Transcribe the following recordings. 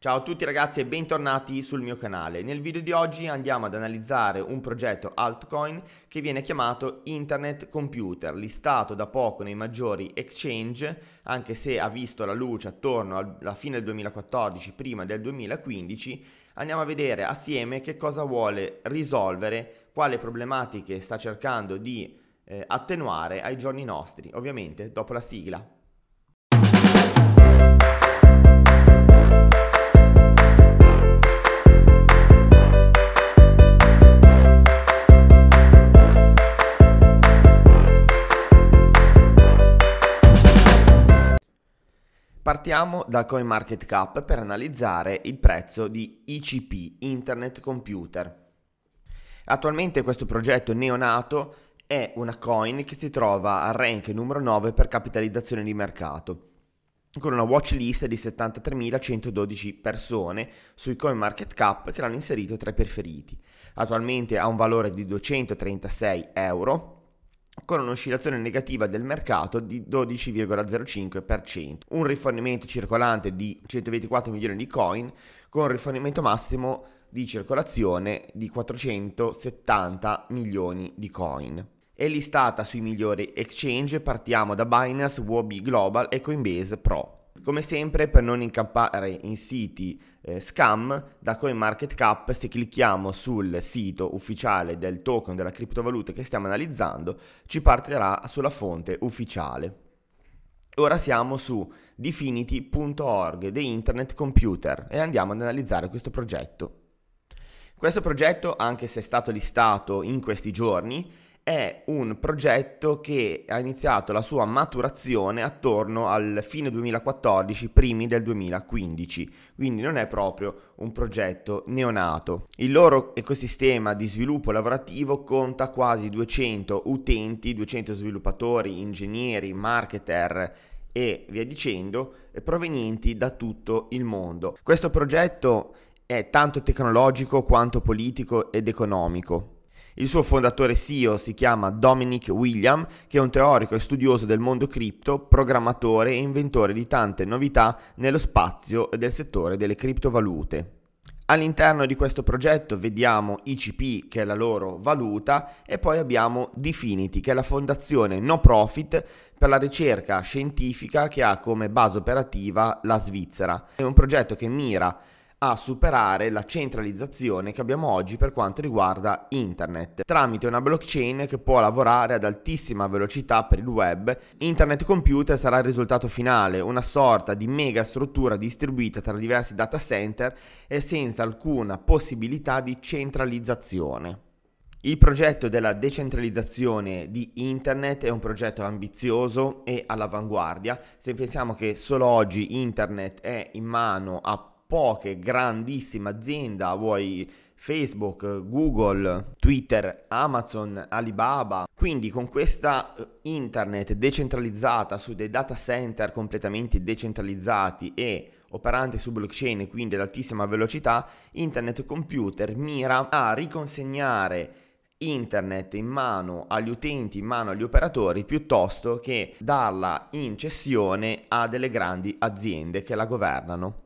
Ciao a tutti ragazzi e bentornati sul mio canale. Nel video di oggi andiamo ad analizzare un progetto altcoin che viene chiamato Internet Computer, listato da poco nei maggiori exchange, anche se ha visto la luce attorno alla fine del 2014, prima del 2015. Andiamo a vedere assieme che cosa vuole risolvere, quale problematiche sta cercando di eh, attenuare ai giorni nostri, ovviamente dopo la sigla. Partiamo da CoinMarketCap per analizzare il prezzo di ICP, Internet Computer. Attualmente questo progetto neonato è una coin che si trova al rank numero 9 per capitalizzazione di mercato, con una watch list di 73.112 persone sui CoinMarketCap che l'hanno inserito tra i preferiti. Attualmente ha un valore di 236 euro con un'oscillazione negativa del mercato di 12,05%, un rifornimento circolante di 124 milioni di coin con un rifornimento massimo di circolazione di 470 milioni di coin. È listata sui migliori exchange, partiamo da Binance, Wobi Global e Coinbase Pro. Come sempre, per non incappare in siti eh, scam, da CoinMarketCap, se clicchiamo sul sito ufficiale del token della criptovaluta che stiamo analizzando, ci partirà sulla fonte ufficiale. Ora siamo su definity.org, The Internet Computer, e andiamo ad analizzare questo progetto. Questo progetto, anche se è stato listato in questi giorni, è un progetto che ha iniziato la sua maturazione attorno al fine 2014, primi del 2015, quindi non è proprio un progetto neonato. Il loro ecosistema di sviluppo lavorativo conta quasi 200 utenti, 200 sviluppatori, ingegneri, marketer e via dicendo, provenienti da tutto il mondo. Questo progetto è tanto tecnologico quanto politico ed economico il suo fondatore CEO si chiama Dominic William, che è un teorico e studioso del mondo cripto, programmatore e inventore di tante novità nello spazio e del settore delle criptovalute. All'interno di questo progetto vediamo ICP che è la loro valuta e poi abbiamo Definity che è la fondazione no profit per la ricerca scientifica che ha come base operativa la Svizzera. È un progetto che mira a superare la centralizzazione che abbiamo oggi per quanto riguarda internet tramite una blockchain che può lavorare ad altissima velocità per il web. Internet computer sarà il risultato finale, una sorta di mega struttura distribuita tra diversi data center e senza alcuna possibilità di centralizzazione. Il progetto della decentralizzazione di Internet è un progetto ambizioso e all'avanguardia. Se pensiamo che solo oggi Internet è in mano a poche grandissime aziende, vuoi Facebook, Google, Twitter, Amazon, Alibaba. Quindi con questa eh, internet decentralizzata su dei data center completamente decentralizzati e operante su blockchain, quindi ad altissima velocità, Internet Computer mira a riconsegnare internet in mano agli utenti, in mano agli operatori, piuttosto che darla in cessione a delle grandi aziende che la governano.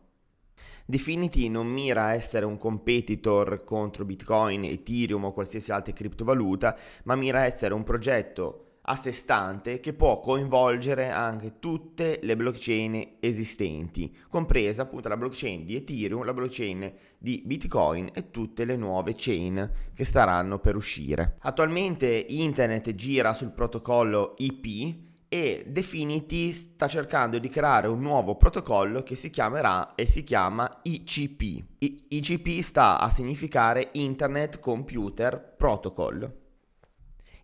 Definity non mira a essere un competitor contro Bitcoin, Ethereum o qualsiasi altra criptovaluta, ma mira a essere un progetto a sé stante che può coinvolgere anche tutte le blockchain esistenti, compresa appunto la blockchain di Ethereum, la blockchain di Bitcoin e tutte le nuove chain che staranno per uscire. Attualmente internet gira sul protocollo IP e Definity sta cercando di creare un nuovo protocollo che si chiamerà e si chiama ICP. I- ICP sta a significare Internet Computer Protocol.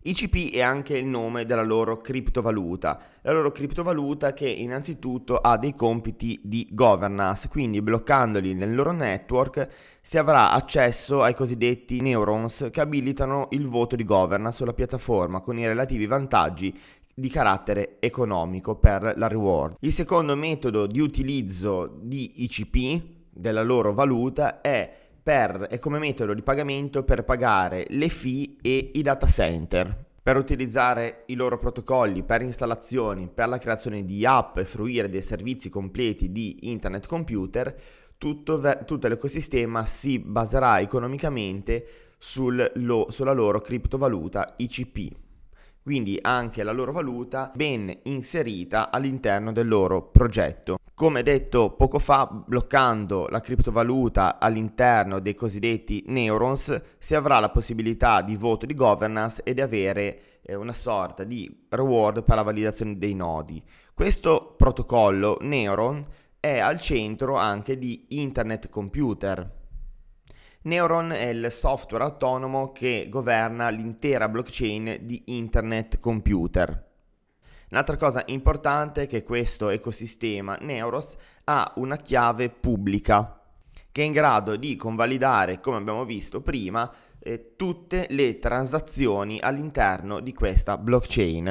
ICP è anche il nome della loro criptovaluta, la loro criptovaluta che innanzitutto ha dei compiti di governance, quindi bloccandoli nel loro network si avrà accesso ai cosiddetti neurons che abilitano il voto di governance sulla piattaforma con i relativi vantaggi di carattere economico per la reward. Il secondo metodo di utilizzo di ICP, della loro valuta, è, per, è come metodo di pagamento per pagare le fee e i data center. Per utilizzare i loro protocolli per installazioni, per la creazione di app e fruire dei servizi completi di internet computer, tutto, tutto l'ecosistema si baserà economicamente sul lo, sulla loro criptovaluta ICP quindi anche la loro valuta ben inserita all'interno del loro progetto. Come detto poco fa, bloccando la criptovaluta all'interno dei cosiddetti neurons, si avrà la possibilità di voto di governance e di avere eh, una sorta di reward per la validazione dei nodi. Questo protocollo Neuron è al centro anche di Internet Computer, Neuron è il software autonomo che governa l'intera blockchain di Internet Computer. Un'altra cosa importante è che questo ecosistema Neuros ha una chiave pubblica che è in grado di convalidare, come abbiamo visto prima, eh, tutte le transazioni all'interno di questa blockchain.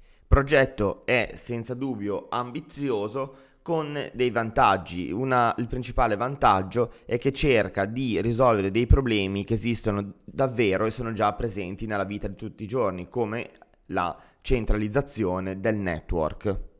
Il progetto è senza dubbio ambizioso, con dei vantaggi. Una, il principale vantaggio è che cerca di risolvere dei problemi che esistono davvero e sono già presenti nella vita di tutti i giorni, come la centralizzazione del network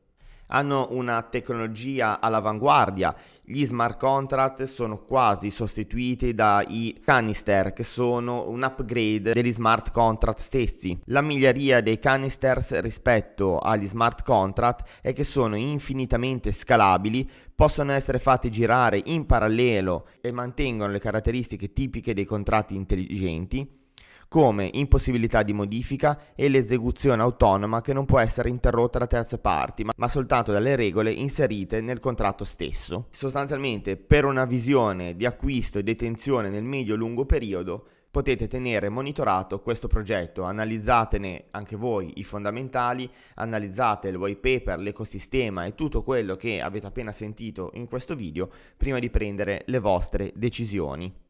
hanno una tecnologia all'avanguardia. Gli smart contract sono quasi sostituiti dai canister che sono un upgrade degli smart contract stessi. La miglioria dei canisters rispetto agli smart contract è che sono infinitamente scalabili, possono essere fatti girare in parallelo e mantengono le caratteristiche tipiche dei contratti intelligenti come impossibilità di modifica e l'esecuzione autonoma che non può essere interrotta da terze parti, ma, soltanto dalle regole inserite nel contratto stesso. Sostanzialmente, per una visione di acquisto e detenzione nel medio-lungo periodo, potete tenere monitorato questo progetto, analizzatene anche voi i fondamentali, analizzate il white paper, l'ecosistema e tutto quello che avete appena sentito in questo video prima di prendere le vostre decisioni.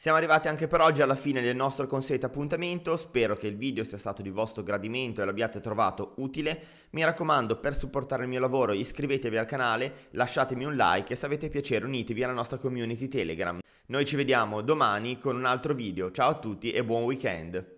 Siamo arrivati anche per oggi alla fine del nostro consueto appuntamento, spero che il video sia stato di vostro gradimento e l'abbiate trovato utile, mi raccomando per supportare il mio lavoro iscrivetevi al canale, lasciatemi un like e se avete piacere unitevi alla nostra community Telegram. Noi ci vediamo domani con un altro video, ciao a tutti e buon weekend!